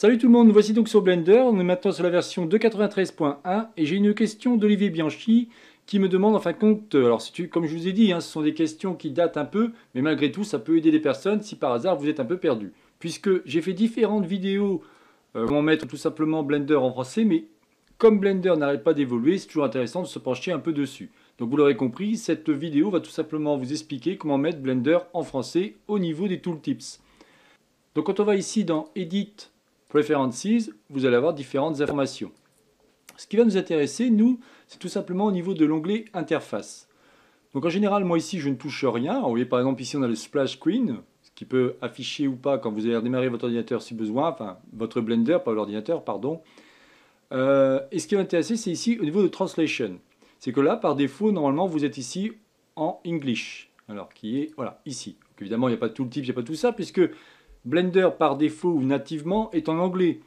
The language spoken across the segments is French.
Salut tout le monde, voici donc sur Blender, on est maintenant sur la version 2.93.1 et j'ai une question d'Olivier Bianchi qui me demande en fin de compte, euh, alors si comme je vous ai dit, hein, ce sont des questions qui datent un peu, mais malgré tout ça peut aider des personnes si par hasard vous êtes un peu perdu. Puisque j'ai fait différentes vidéos, euh, comment mettre tout simplement Blender en français, mais comme Blender n'arrête pas d'évoluer, c'est toujours intéressant de se pencher un peu dessus. Donc vous l'aurez compris, cette vidéo va tout simplement vous expliquer comment mettre Blender en français au niveau des tooltips. Donc quand on va ici dans Edit, Preferences, vous allez avoir différentes informations. Ce qui va nous intéresser, nous, c'est tout simplement au niveau de l'onglet Interface. Donc en général, moi ici, je ne touche rien. vous voyez par exemple ici, on a le splash screen, ce qui peut afficher ou pas quand vous allez redémarrer votre ordinateur si besoin, enfin votre Blender, pas l'ordinateur, pardon. Euh, et ce qui va intéresser, c'est ici au niveau de translation. C'est que là, par défaut, normalement, vous êtes ici en English. Alors, qui est, voilà, ici. évidemment, il n'y a pas tout le type, il n'y a pas tout ça, puisque Blender par défaut ou nativement est en anglais.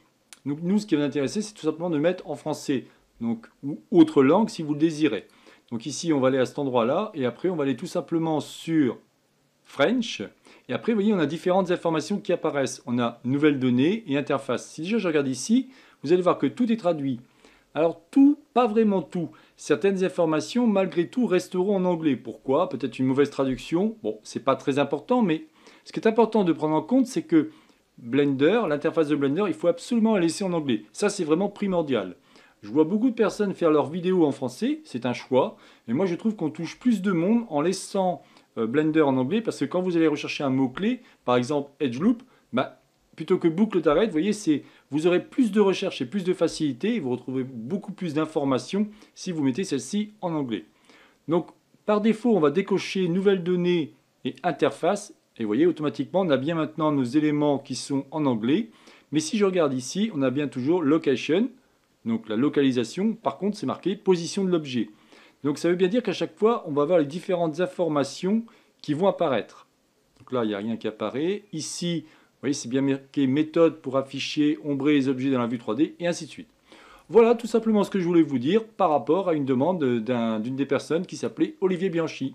Donc nous, ce qui va nous intéresser, c'est tout simplement de mettre en français, donc ou autre langue si vous le désirez. Donc ici, on va aller à cet endroit-là, et après, on va aller tout simplement sur French. Et après, vous voyez, on a différentes informations qui apparaissent. On a nouvelles données et interface. Si je regarde ici, vous allez voir que tout est traduit. Alors tout, pas vraiment tout. Certaines informations, malgré tout, resteront en anglais. Pourquoi Peut-être une mauvaise traduction. Bon, c'est pas très important, mais ce qui est important de prendre en compte, c'est que Blender, l'interface de Blender, il faut absolument la laisser en anglais. Ça, c'est vraiment primordial. Je vois beaucoup de personnes faire leurs vidéos en français, c'est un choix, mais moi je trouve qu'on touche plus de monde en laissant euh, Blender en anglais, parce que quand vous allez rechercher un mot-clé, par exemple Edge Loop, bah, plutôt que boucle d'arrêt, vous voyez, vous aurez plus de recherches et plus de facilité, et vous retrouverez beaucoup plus d'informations si vous mettez celle-ci en anglais. Donc, par défaut, on va décocher nouvelles données et interface, et vous voyez, automatiquement, on a bien maintenant nos éléments qui sont en anglais. Mais si je regarde ici, on a bien toujours location, donc la localisation. Par contre, c'est marqué position de l'objet. Donc ça veut bien dire qu'à chaque fois, on va avoir les différentes informations qui vont apparaître. Donc là, il n'y a rien qui apparaît. Ici, vous voyez, c'est bien marqué méthode pour afficher, ombrer les objets dans la vue 3D, et ainsi de suite. Voilà tout simplement ce que je voulais vous dire par rapport à une demande d'une des personnes qui s'appelait Olivier Bianchi.